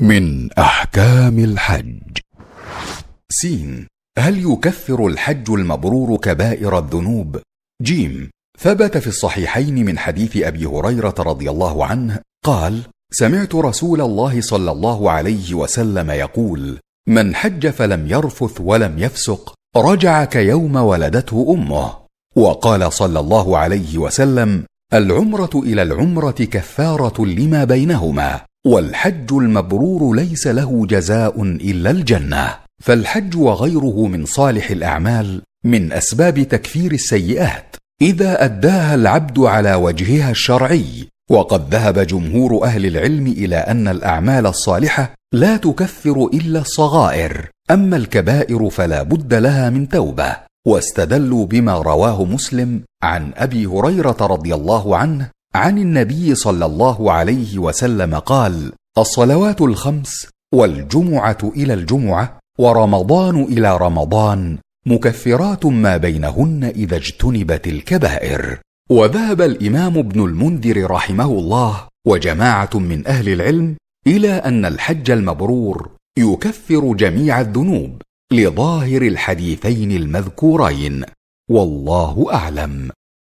من احكام الحج سين هل يكفر الحج المبرور كبائر الذنوب جيم ثبت في الصحيحين من حديث ابي هريره رضي الله عنه قال سمعت رسول الله صلى الله عليه وسلم يقول من حج فلم يرفث ولم يفسق رجع كيوم ولدته امه وقال صلى الله عليه وسلم العمره الى العمره كفاره لما بينهما والحج المبرور ليس له جزاء الا الجنه فالحج وغيره من صالح الاعمال من اسباب تكفير السيئات اذا اداها العبد على وجهها الشرعي وقد ذهب جمهور اهل العلم الى ان الاعمال الصالحه لا تكفر الا الصغائر اما الكبائر فلا بد لها من توبه واستدلوا بما رواه مسلم عن ابي هريره رضي الله عنه عن النبي صلى الله عليه وسلم قال الصلوات الخمس والجمعه الى الجمعه ورمضان الى رمضان مكفرات ما بينهن اذا اجتنبت الكبائر وذهب الامام ابن المنذر رحمه الله وجماعه من اهل العلم الى ان الحج المبرور يكفر جميع الذنوب لظاهر الحديثين المذكورين والله اعلم